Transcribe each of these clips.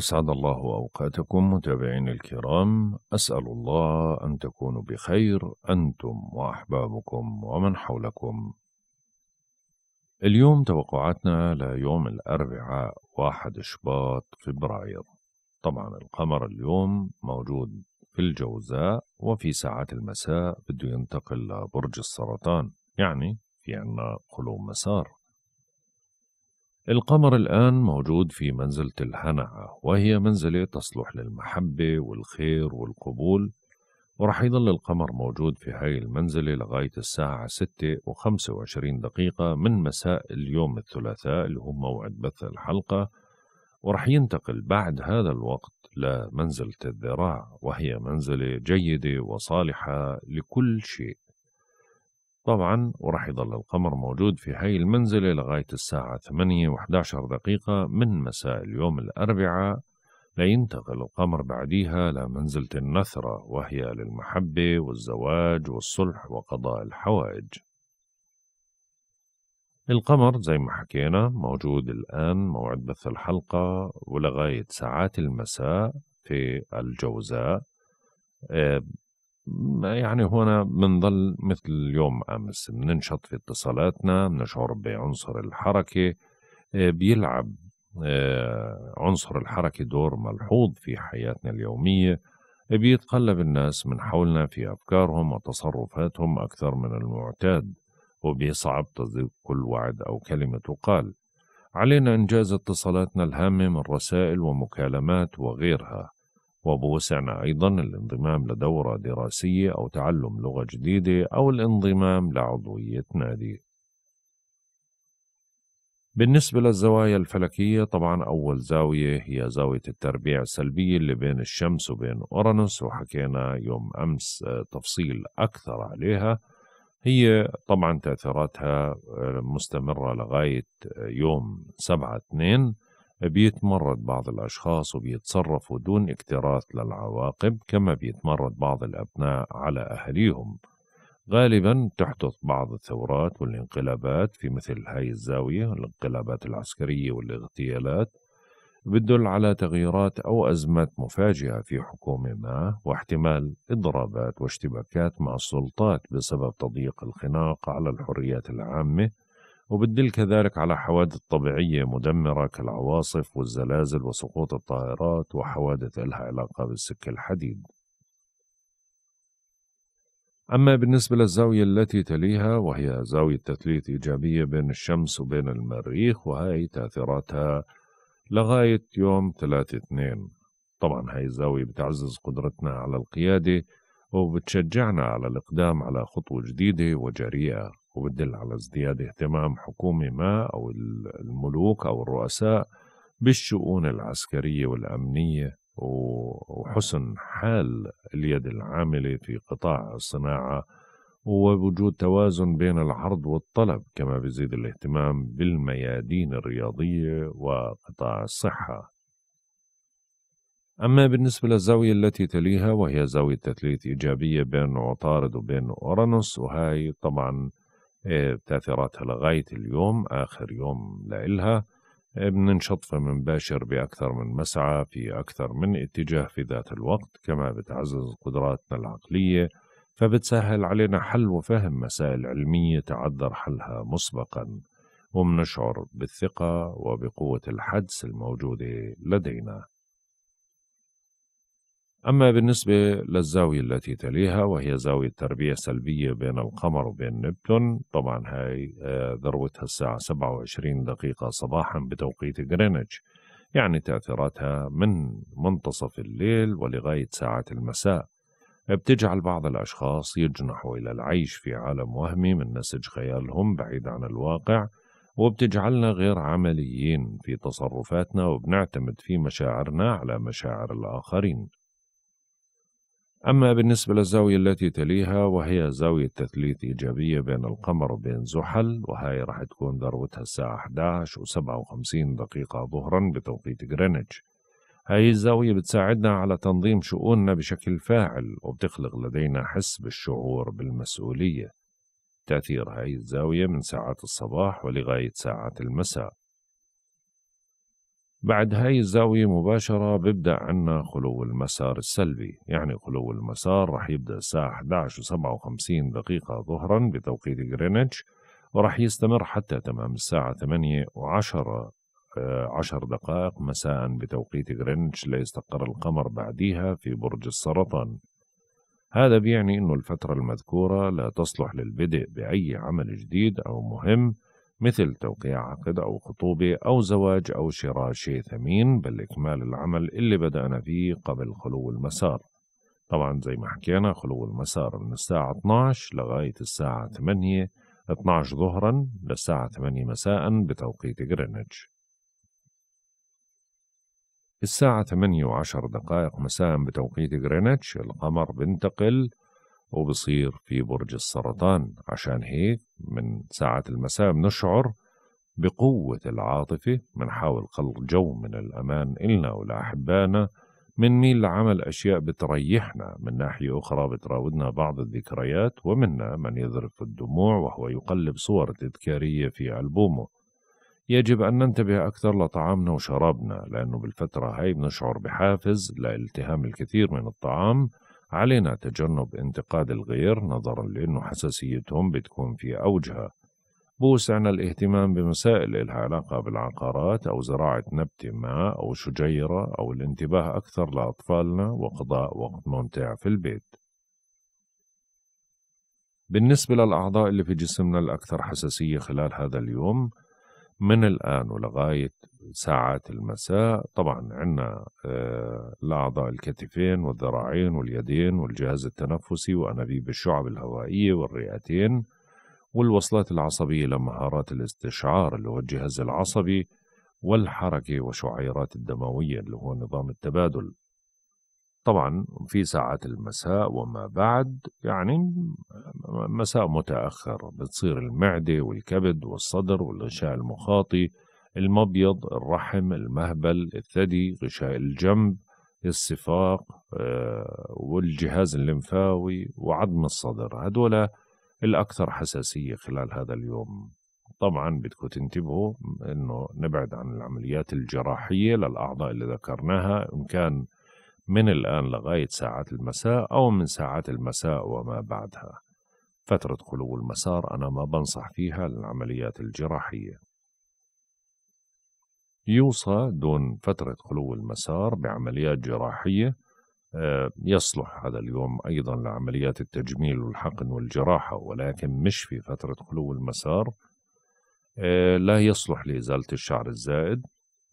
أسعد الله أوقاتكم متابعين الكرام أسأل الله أن تكونوا بخير أنتم وأحبابكم ومن حولكم اليوم توقعاتنا ليوم الأربعاء واحد شباط فبراير طبعا القمر اليوم موجود في الجوزاء وفي ساعات المساء بده ينتقل لبرج السرطان يعني في عنا قلوب مسار القمر الآن موجود في منزلة الهنعة وهي منزلة تصلح للمحبة والخير والقبول ورح يضل القمر موجود في هاي المنزلة لغاية الساعة 6 و25 دقيقة من مساء اليوم الثلاثاء اللي هو موعد بث الحلقة ورح ينتقل بعد هذا الوقت لمنزلة الذراع وهي منزلة جيدة وصالحة لكل شيء طبعا وراح يضل القمر موجود في هاي المنزلة لغاية الساعة 8 و11 دقيقة من مساء اليوم الأربعاء لينتقل القمر بعديها لمنزلة النثرة وهي للمحبة والزواج والصلح وقضاء الحوائج القمر زي ما حكينا موجود الآن موعد بث الحلقة ولغاية ساعات المساء في الجوزاء آه، يعني هنا بنضل مثل اليوم أمس بننشط في اتصالاتنا بنشعر بعنصر الحركة آه، بيلعب آه، عنصر الحركة دور ملحوظ في حياتنا اليومية آه، بيتقلب الناس من حولنا في أفكارهم وتصرفاتهم أكثر من المعتاد وبيصعب تصديق كل وعد أو كلمة تقال علينا إنجاز اتصالاتنا الهامة من رسائل ومكالمات وغيرها وبوسعنا أيضا الانضمام لدورة دراسية أو تعلم لغة جديدة أو الانضمام لعضوية نادي بالنسبة للزوايا الفلكية طبعا أول زاوية هي زاوية التربيع السلبية اللي بين الشمس وبين أورانوس وحكينا يوم أمس آه، تفصيل أكثر عليها هي طبعا تأثيراتها آه، مستمرة لغاية آه، يوم سبعة اثنين بيتمرد بعض الأشخاص وبيتصرفوا دون اكتراث للعواقب كما بيتمرد بعض الأبناء على أهليهم غالبا تحدث بعض الثورات والانقلابات في مثل هاي الزاوية الانقلابات العسكرية والاغتيالات بتدل على تغييرات أو أزمات مفاجئة في حكومة ما واحتمال إضرابات واشتباكات مع السلطات بسبب تضييق الخناق على الحريات العامة وبتدل كذلك على حوادث طبيعية مدمرة كالعواصف والزلازل وسقوط الطائرات وحوادث لها علاقة بالسك الحديد أما بالنسبة للزاوية التي تليها وهي زاوية تثليث إيجابية بين الشمس وبين المريخ وهي تأثيراتها لغاية يوم 3 اثنين طبعا هاي الزاوية بتعزز قدرتنا على القيادة وبتشجعنا على الإقدام على خطوة جديدة وجريئة وبتدل على ازدياد اهتمام حكومة ما أو الملوك أو الرؤساء بالشؤون العسكرية والأمنية وحسن حال اليد العاملة في قطاع الصناعة ووجود توازن بين العرض والطلب كما بيزيد الاهتمام بالميادين الرياضية وقطاع الصحة أما بالنسبة للزاوية التي تليها وهي زاوية تثليث إيجابية بين عطارد وبين أورانوس وهي طبعا آه، تأثيراتها لغاية اليوم آخر يوم لإلها آه، بننشطف من بأكثر من مسعى في أكثر من اتجاه في ذات الوقت كما بتعزز قدراتنا العقلية فبتسهل علينا حل وفهم مسائل علمية تعذر حلها مسبقا ومنشعر بالثقة وبقوة الحدس الموجودة لدينا أما بالنسبة للزاوية التي تليها وهي زاوية تربيع سلبية بين القمر وبين نبتون طبعا هاي آه، ذروتها الساعة 27 دقيقة صباحا بتوقيت غرينتش يعني تأثيراتها من منتصف الليل ولغاية ساعة المساء بتجعل بعض الأشخاص يجنحوا إلى العيش في عالم وهمي من نسج خيالهم بعيد عن الواقع وبتجعلنا غير عمليين في تصرفاتنا وبنعتمد في مشاعرنا على مشاعر الآخرين أما بالنسبة للزاوية التي تليها وهي زاوية تثليث إيجابية بين القمر وبين زحل وهي راح تكون ذروتها الساعة 11 و57 دقيقة ظهرا بتوقيت غرينتش هاي الزاوية بتساعدنا على تنظيم شؤوننا بشكل فاعل وبتخلق لدينا حس بالشعور بالمسؤولية تأثير هاي الزاوية من ساعات الصباح ولغاية ساعات المساء بعد هاي الزاوية مباشرة ببدأ عنا خلو المسار السلبي يعني خلو المسار رح يبدأ الساعة 11.57 دقيقة ظهرا بتوقيت غرينتش ورح يستمر حتى تمام الساعة 8 و10 آه، عشر دقائق مساء بتوقيت غرينتش ليستقر القمر بعديها في برج السرطان هذا بيعني أن الفترة المذكورة لا تصلح للبدء بأي عمل جديد أو مهم مثل توقيع عقد أو خطوبة أو زواج أو شراء شيء ثمين بل إكمال العمل اللي بدأنا فيه قبل خلو المسار طبعا زي ما حكينا خلو المسار من الساعة 12 لغاية الساعة 8 12 ظهرا للساعة 8 مساء بتوقيت جرينتش الساعة 8 و10 دقائق مساء بتوقيت جرينتش القمر بنتقل وبصير في برج السرطان عشان هيك من ساعة المساء بنشعر بقوة العاطفة بنحاول خلق جو من الأمان إلنا ولأحبائنا بنميل لعمل أشياء بتريحنا من ناحية أخرى بتراودنا بعض الذكريات ومنا من يذرف الدموع وهو يقلب صور تذكارية في ألبومه يجب أن ننتبه أكثر لطعامنا وشرابنا لأنه بالفترة هاي بنشعر بحافز لالتهام الكثير من الطعام علينا تجنب انتقاد الغير نظرا لأنه حساسيتهم بتكون في أوجها بوسعنا الاهتمام بمسائل إلها علاقة بالعقارات أو زراعة نبتة ما أو شجيرة أو الانتباه أكثر لأطفالنا وقضاء وقت ممتع في البيت بالنسبة للأعضاء اللي في جسمنا الأكثر حساسية خلال هذا اليوم من الآن ولغاية ساعات المساء طبعا عندنا آه، الأعضاء الكتفين والذراعين واليدين والجهاز التنفسي وأنابيب الشعب الهوائية والرئتين والوصلات العصبية لمهارات الاستشعار اللي هو الجهاز العصبي والحركة وشعيرات الدموية اللي هو نظام التبادل طبعا في ساعات المساء وما بعد يعني مساء متأخر بتصير المعدة والكبد والصدر والغشاء المخاطي المبيض الرحم المهبل الثدي غشاء الجنب الصفاق آه، والجهاز الليمفاوي وعظم الصدر هدول الأكثر حساسية خلال هذا اليوم طبعا بدكم تنتبهوا انه نبعد عن العمليات الجراحيه للاعضاء اللي ذكرناها ان كان من الآن لغاية ساعات المساء أو من ساعات المساء وما بعدها فترة خلو المسار أنا ما بنصح فيها للعمليات الجراحية يوصى دون فترة خلو المسار بعمليات جراحية آه، يصلح هذا اليوم أيضا لعمليات التجميل والحقن والجراحة ولكن مش في فترة خلو المسار آه، لا يصلح لإزالة الشعر الزائد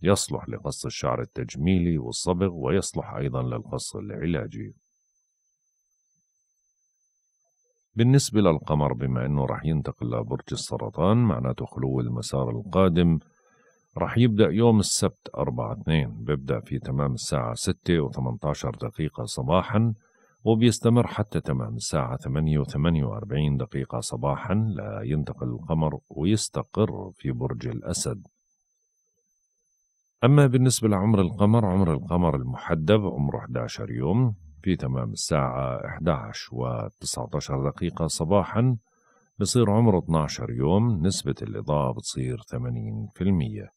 يصلح لقص الشعر التجميلي والصبغ ويصلح أيضا للقص العلاجي بالنسبة للقمر بما أنه رح ينتقل لبرج السرطان معناته خلو المسار القادم رح يبدأ يوم السبت أربعة اثنين بيبدأ في تمام الساعة ستة وثمنتاشر دقيقة صباحا وبيستمر حتى تمام الساعة ثمانية وثمانية واربعين دقيقة صباحا لينتقل القمر ويستقر في برج الأسد أما بالنسبة لعمر القمر عمر القمر المحدب عمره 11 يوم في تمام الساعة 11 و 19 دقيقة صباحا بصير عمره 12 يوم نسبة الإضاءة بتصير 80%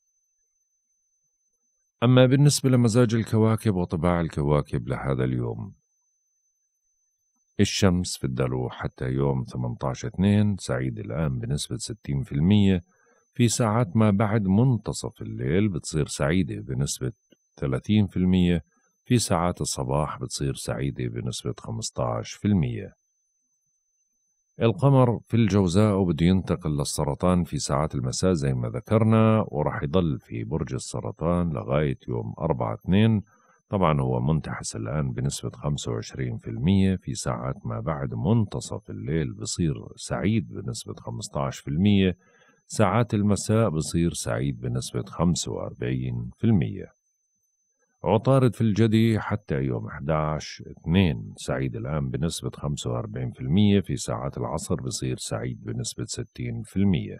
أما بالنسبة لمزاج الكواكب وطباع الكواكب لهذا اليوم الشمس في الدلو حتى يوم 18 2 سعيد الآن بنسبة 60% في ساعات ما بعد منتصف الليل بتصير سعيدة بنسبة 30% في ساعات الصباح بتصير سعيدة بنسبة 15% القمر في الجوزاء بده ينتقل للسرطان في ساعات المساء زي ما ذكرنا وراح يضل في برج السرطان لغاية يوم 4 2 طبعا هو منتحس الآن بنسبة 25% في ساعات ما بعد منتصف الليل بصير سعيد بنسبة المية ساعات المساء بصير سعيد بنسبة 45% عطارد في الجدي حتى يوم 11 2 سعيد الآن بنسبة 45% في ساعات العصر بصير سعيد بنسبة 60%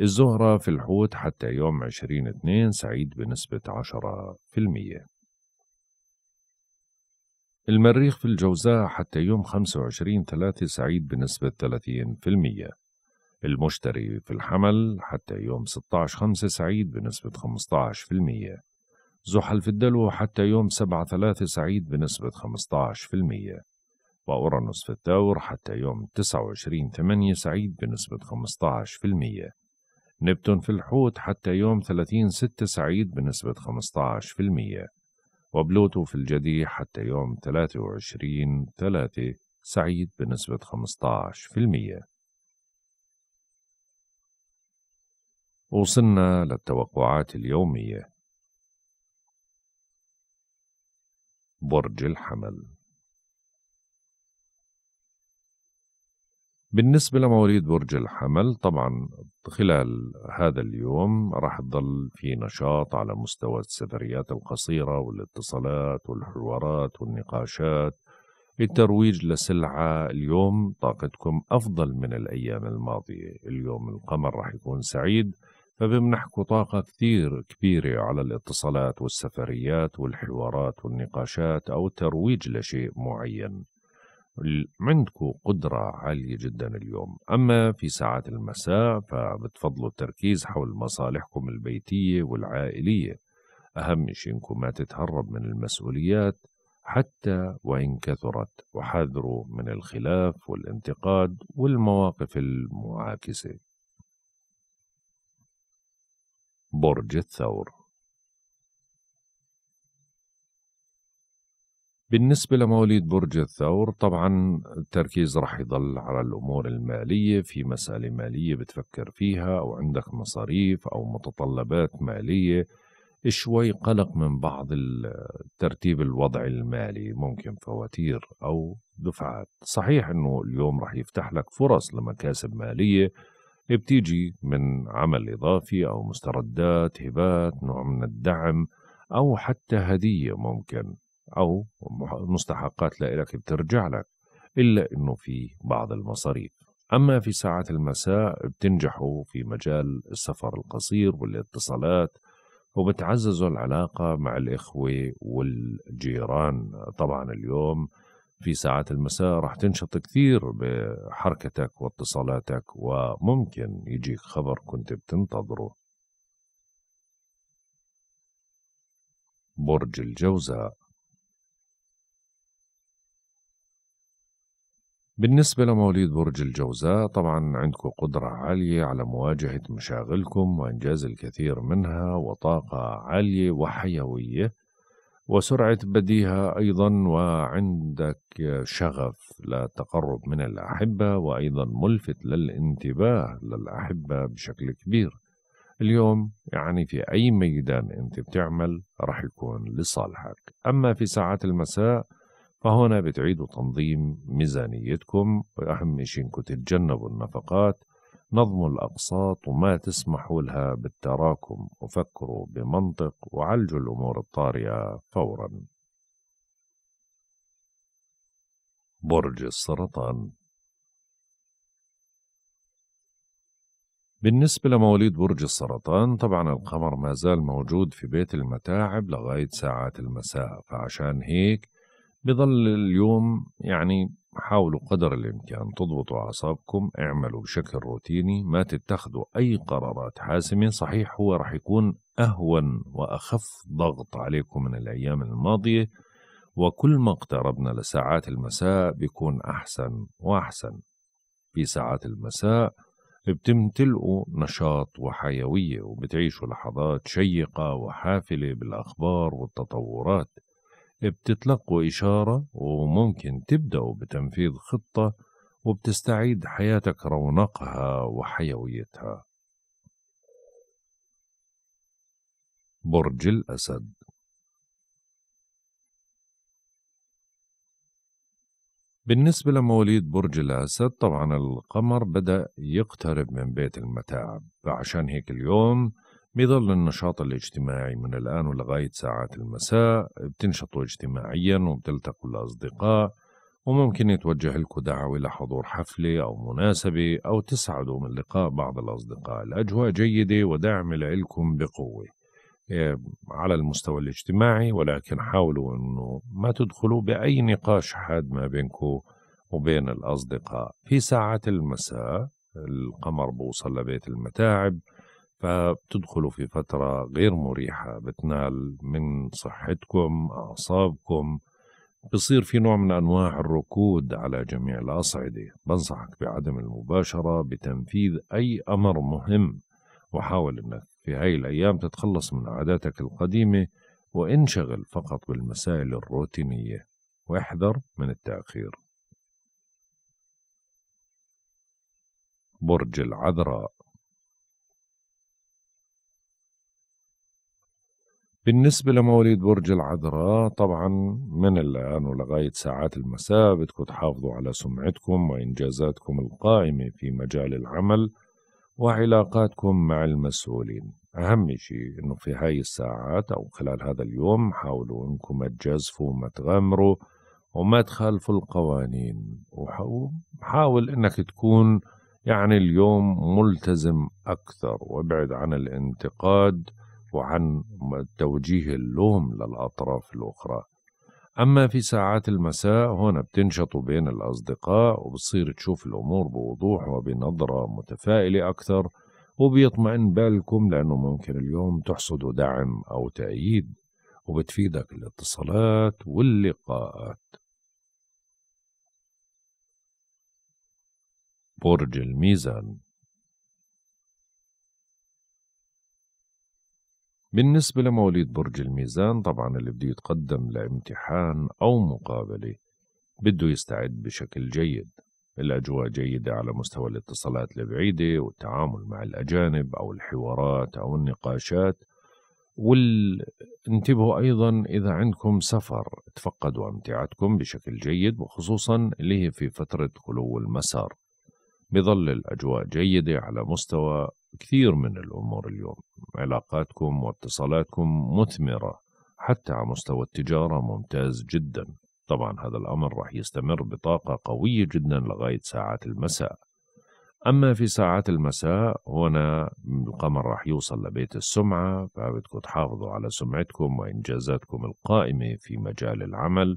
الزهرة في الحوت حتى يوم 20 2 سعيد بنسبة 10% المريخ في الجوزاء حتى يوم 25 3 سعيد بنسبة 30% المشتري في الحمل حتى يوم 16 5 سعيد بنسبة 15% زحل في الدلو حتى يوم 7 3 سعيد بنسبة 15% وأورانوس في الثور حتى يوم 29 8 سعيد بنسبة 15% نبتون في الحوت حتى يوم 30 6 سعيد بنسبة 15% وبلوتو في الجدي حتى يوم 23 3 سعيد بنسبة 15% وصلنا للتوقعات اليومية برج الحمل بالنسبة لمواليد برج الحمل طبعا خلال هذا اليوم راح تضل في نشاط على مستوى السفريات القصيرة والاتصالات والحوارات والنقاشات الترويج لسلعة اليوم طاقتكم أفضل من الأيام الماضية اليوم القمر راح يكون سعيد فبمنحكوا طاقة كثير كبيرة على الاتصالات والسفريات والحوارات والنقاشات أو ترويج لشيء معين عندكم قدرة عالية جدا اليوم أما في ساعات المساء فبتفضلوا التركيز حول مصالحكم البيتية والعائلية أهم شيء إنكم ما تتهرب من المسؤوليات حتى وإن كثرت وحذروا من الخلاف والانتقاد والمواقف المعاكسة برج الثور بالنسبة لمواليد برج الثور طبعا التركيز راح يضل على الأمور المالية في مسألة مالية بتفكر فيها أو عندك مصاريف أو متطلبات مالية شوي قلق من بعض الترتيب الوضع المالي ممكن فواتير أو دفعات صحيح أنه اليوم راح يفتح لك فرص لمكاسب مالية بتيجي من عمل إضافي أو مستردات هبات نوع من الدعم أو حتى هدية ممكن أو مستحقات لإلك بترجع لك إلا أنه في بعض المصاريف أما في ساعات المساء بتنجحوا في مجال السفر القصير والاتصالات وبتعززوا العلاقة مع الإخوة والجيران طبعا اليوم في ساعات المساء راح تنشط كثير بحركتك واتصالاتك وممكن يجيك خبر كنت بتنتظره برج الجوزاء بالنسبة لمواليد برج الجوزاء طبعا عندكم قدرة عالية على مواجهة مشاغلكم وإنجاز الكثير منها وطاقة عالية وحيوية وسرعة بديهة أيضا وعندك شغف للتقرب من الأحبة وأيضا ملفت للانتباه للأحبة بشكل كبير اليوم يعني في أي ميدان أنت بتعمل رح يكون لصالحك أما في ساعات المساء فهنا بتعيدوا تنظيم ميزانيتكم وأهم شيء أنكم تتجنبوا النفقات نظموا الأقساط وما تسمحوا لها بالتراكم وفكروا بمنطق وعالجوا الأمور الطارئة فورا برج السرطان بالنسبة لمواليد برج السرطان طبعا القمر ما زال موجود في بيت المتاعب لغاية ساعات المساء فعشان هيك بظل اليوم يعني حاولوا قدر الامكان تضبطوا اعصابكم اعملوا بشكل روتيني ما تتخذوا اي قرارات حاسمه صحيح هو رح يكون اهون واخف ضغط عليكم من الايام الماضيه وكل ما اقتربنا لساعات المساء بيكون احسن واحسن في ساعات المساء بتمتلئوا نشاط وحيويه وبتعيشوا لحظات شيقه وحافله بالاخبار والتطورات بتتلقوا إشارة وممكن تبدأوا بتنفيذ خطة وبتستعيد حياتك رونقها وحيويتها برج الأسد بالنسبة لمواليد برج الأسد طبعا القمر بدأ يقترب من بيت المتاعب فعشان هيك اليوم بظل النشاط الاجتماعي من الآن ولغاية ساعات المساء بتنشطوا اجتماعيا وبتلتقوا الأصدقاء وممكن يتوجه لكم دعوة لحضور حفلة أو مناسبة أو تسعدوا من لقاء بعض الأصدقاء الأجواء جيدة ودعم لإلكم بقوة إيه، على المستوى الاجتماعي ولكن حاولوا أنه ما تدخلوا بأي نقاش حاد ما بينكم وبين الأصدقاء في ساعات المساء القمر بوصل لبيت المتاعب فبتدخلوا في فترة غير مريحة بتنال من صحتكم أعصابكم بصير في نوع من أنواع الركود على جميع الأصعدة بنصحك بعدم المباشرة بتنفيذ أي أمر مهم وحاول أنك في هاي الأيام تتخلص من عاداتك القديمة وانشغل فقط بالمسائل الروتينية واحذر من التأخير برج العذراء بالنسبة لمواليد برج العذراء طبعا من الآن ولغاية ساعات المساء بدكم تحافظوا على سمعتكم وإنجازاتكم القائمة في مجال العمل وعلاقاتكم مع المسؤولين أهم شيء أنه في هاي الساعات أو خلال هذا اليوم حاولوا أنكم تجازفوا وما تغامروا وما تخالفوا القوانين وحاول أنك تكون يعني اليوم ملتزم أكثر وابعد عن الانتقاد وعن توجيه اللوم للأطراف الأخرى أما في ساعات المساء هنا بتنشطوا بين الأصدقاء وبتصير تشوف الأمور بوضوح وبنظرة متفائلة أكثر وبيطمئن بالكم لأنه ممكن اليوم تحصدوا دعم أو تأييد وبتفيدك الاتصالات واللقاءات برج الميزان بالنسبة لمواليد برج الميزان طبعا اللي بده يتقدم لامتحان أو مقابلة بده يستعد بشكل جيد الأجواء جيدة على مستوى الاتصالات البعيدة والتعامل مع الأجانب أو الحوارات أو النقاشات وانتبهوا أيضا إذا عندكم سفر تفقدوا أمتعتكم بشكل جيد وخصوصا اللي هي في فترة خلو المسار بظل الأجواء جيدة على مستوى كثير من الأمور اليوم علاقاتكم واتصالاتكم مثمرة حتى على مستوى التجارة ممتاز جدا طبعا هذا الأمر راح يستمر بطاقة قوية جدا لغاية ساعات المساء أما في ساعات المساء هنا القمر راح يوصل لبيت السمعة فبدكم تحافظوا على سمعتكم وإنجازاتكم القائمة في مجال العمل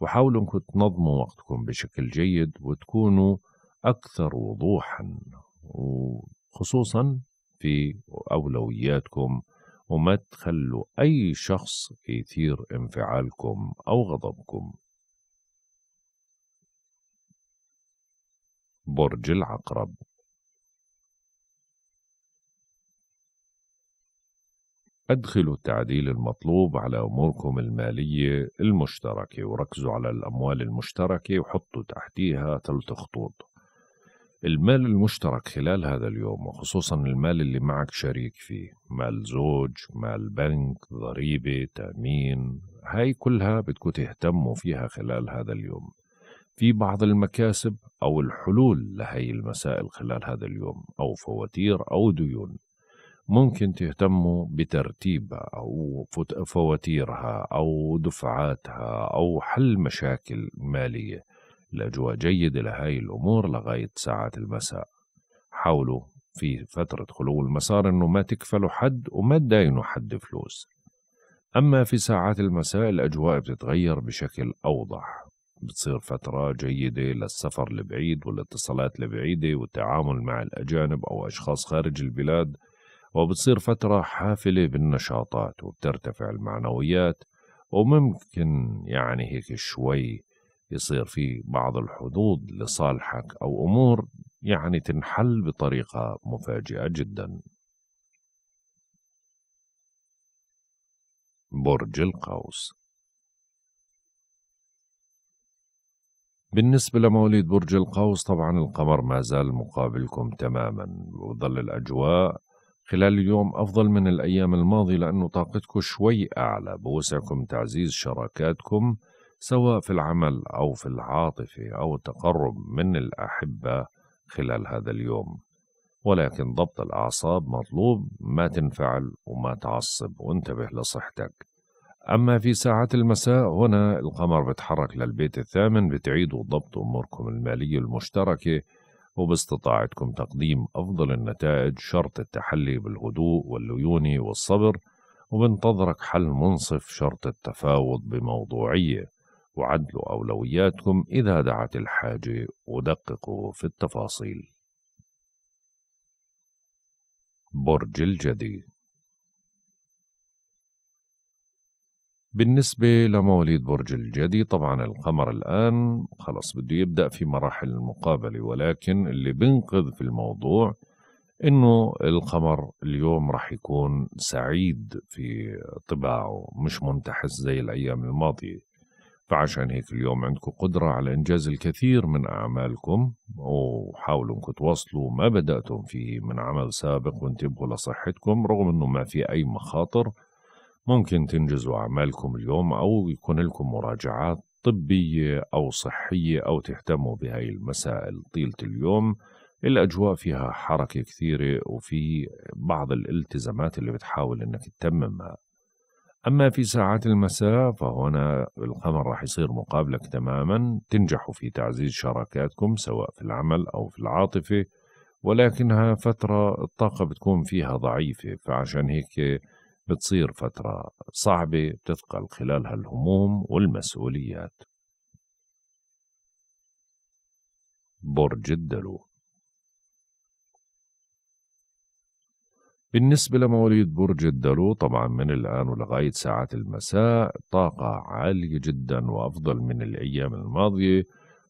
وحاولوا أنكم تنظموا وقتكم بشكل جيد وتكونوا أكثر وضوحا خصوصا في أولوياتكم وما تخلوا أي شخص يثير انفعالكم أو غضبكم برج العقرب أدخلوا التعديل المطلوب على أموركم المالية المشتركة وركزوا على الأموال المشتركة وحطوا تحتيها ثلث خطوط المال المشترك خلال هذا اليوم وخصوصا المال اللي معك شريك فيه مال زوج مال بنك ضريبة تأمين هاي كلها بدكو تهتموا فيها خلال هذا اليوم في بعض المكاسب أو الحلول لهي المسائل خلال هذا اليوم أو فواتير أو ديون ممكن تهتموا بترتيبها أو فواتيرها أو دفعاتها أو حل مشاكل مالية لجوا جيد لهاي الأمور لغاية ساعات المساء حاولوا في فترة خلو المسار أنه ما تكفلوا حد وما تداينوا حد فلوس أما في ساعات المساء الأجواء بتتغير بشكل أوضح بتصير فترة جيدة للسفر البعيد والاتصالات البعيدة والتعامل مع الأجانب أو أشخاص خارج البلاد وبتصير فترة حافلة بالنشاطات وبترتفع المعنويات وممكن يعني هيك شوي يصير في بعض الحدود لصالحك أو أمور يعني تنحل بطريقة مفاجئة جدا برج القوس بالنسبة لمواليد برج القوس طبعا القمر ما زال مقابلكم تماما وظل الأجواء خلال اليوم أفضل من الأيام الماضية لأنه طاقتكم شوي أعلى بوسعكم تعزيز شراكاتكم سواء في العمل أو في العاطفة أو التقرب من الأحبة خلال هذا اليوم ولكن ضبط الأعصاب مطلوب ما تنفعل وما تعصب وانتبه لصحتك أما في ساعات المساء هنا القمر بتحرك للبيت الثامن بتعيدوا ضبط أموركم المالية المشتركة وباستطاعتكم تقديم أفضل النتائج شرط التحلي بالهدوء والليونة والصبر وبنتظرك حل منصف شرط التفاوض بموضوعية وعدلوا أولوياتكم إذا دعت الحاجة ودققوا في التفاصيل برج الجدي بالنسبة لمواليد برج الجدي طبعا القمر الآن خلص بده يبدأ في مراحل المقابلة ولكن اللي بنقذ في الموضوع إنه القمر اليوم رح يكون سعيد في طباعه مش منتحس زي الأيام الماضية فعشان هيك اليوم عندكم قدرة على إنجاز الكثير من أعمالكم وحاولوا أنكم تواصلوا ما بدأتم فيه من عمل سابق وانتبهوا لصحتكم رغم أنه ما في أي مخاطر ممكن تنجزوا أعمالكم اليوم أو يكون لكم مراجعات طبية أو صحية أو تهتموا بهاي المسائل طيلة اليوم الأجواء فيها حركة كثيرة وفي بعض الالتزامات اللي بتحاول أنك تتممها أما في ساعات المساء فهنا القمر راح يصير مقابلك تماما تنجحوا في تعزيز شراكاتكم سواء في العمل أو في العاطفة ولكنها فترة الطاقة بتكون فيها ضعيفة فعشان هيك بتصير فترة صعبة بتثقل خلالها الهموم والمسؤوليات برج الدلو بالنسبة لمواليد برج الدلو طبعا من الآن ولغاية ساعات المساء طاقة عالية جدا وأفضل من الأيام الماضية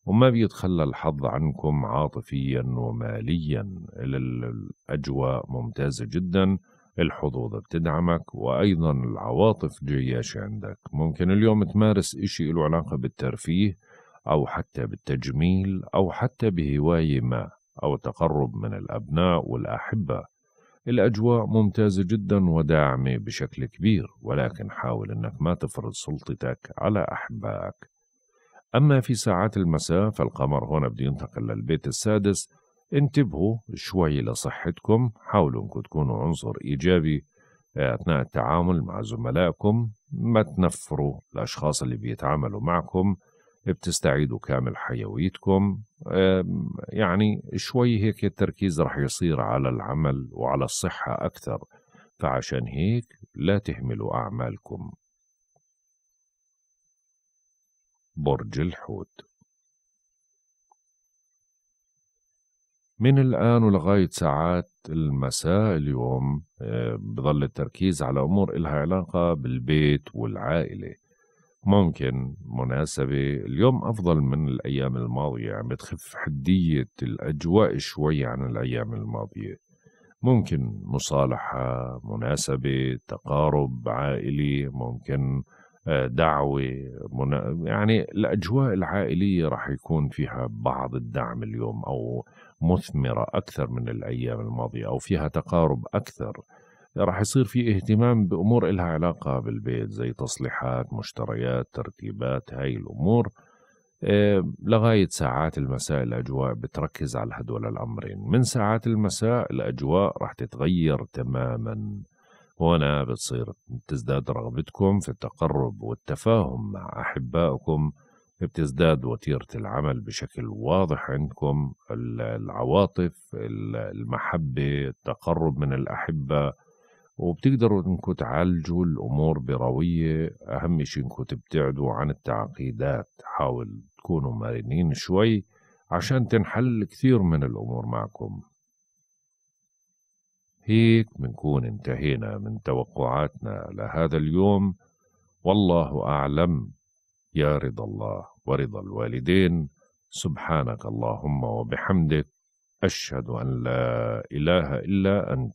وما بيتخلى الحظ عنكم عاطفيا وماليا الأجواء ممتازة جدا الحظوظ بتدعمك وأيضا العواطف جياشة عندك ممكن اليوم تمارس إشي له علاقة بالترفيه أو حتى بالتجميل أو حتى بهواية ما أو تقرب من الأبناء والأحبة الأجواء ممتازة جدا وداعمة بشكل كبير ولكن حاول أنك ما تفرض سلطتك على أحبائك أما في ساعات المساء فالقمر هنا بده ينتقل للبيت السادس انتبهوا شوي لصحتكم حاولوا أنكم تكونوا عنصر إيجابي آه، أثناء التعامل مع زملائكم ما تنفروا الأشخاص اللي بيتعاملوا معكم بتستعيدوا كامل حيويتكم يعني شوي هيك التركيز رح يصير على العمل وعلى الصحة أكثر فعشان هيك لا تهملوا أعمالكم برج الحوت من الآن ولغاية ساعات المساء اليوم آه، بظل التركيز على أمور إلها علاقة بالبيت والعائلة ممكن مناسبة اليوم أفضل من الأيام الماضية عم بتخف حدية الأجواء شوي عن الأيام الماضية ممكن مصالحة مناسبة تقارب عائلي ممكن آه، دعوة منا... يعني الأجواء العائلية رح يكون فيها بعض الدعم اليوم أو مثمرة أكثر من الأيام الماضية أو فيها تقارب أكثر راح يصير في اهتمام بأمور إلها علاقة بالبيت زي تصليحات مشتريات ترتيبات هاي الأمور آه، لغاية ساعات المساء الأجواء بتركز على هدول الأمرين من ساعات المساء الأجواء راح تتغير تماما هنا بتصير تزداد رغبتكم في التقرب والتفاهم مع أحبائكم بتزداد وتيرة العمل بشكل واضح عندكم العواطف المحبة التقرب من الأحبة وبتقدروا انكم تعالجوا الامور برويه اهم شيء انكم تبتعدوا عن التعقيدات حاول تكونوا مرنين شوي عشان تنحل كثير من الامور معكم هيك بنكون انتهينا من توقعاتنا لهذا اليوم والله اعلم يا رضا الله ورضا الوالدين سبحانك اللهم وبحمدك اشهد ان لا اله الا انت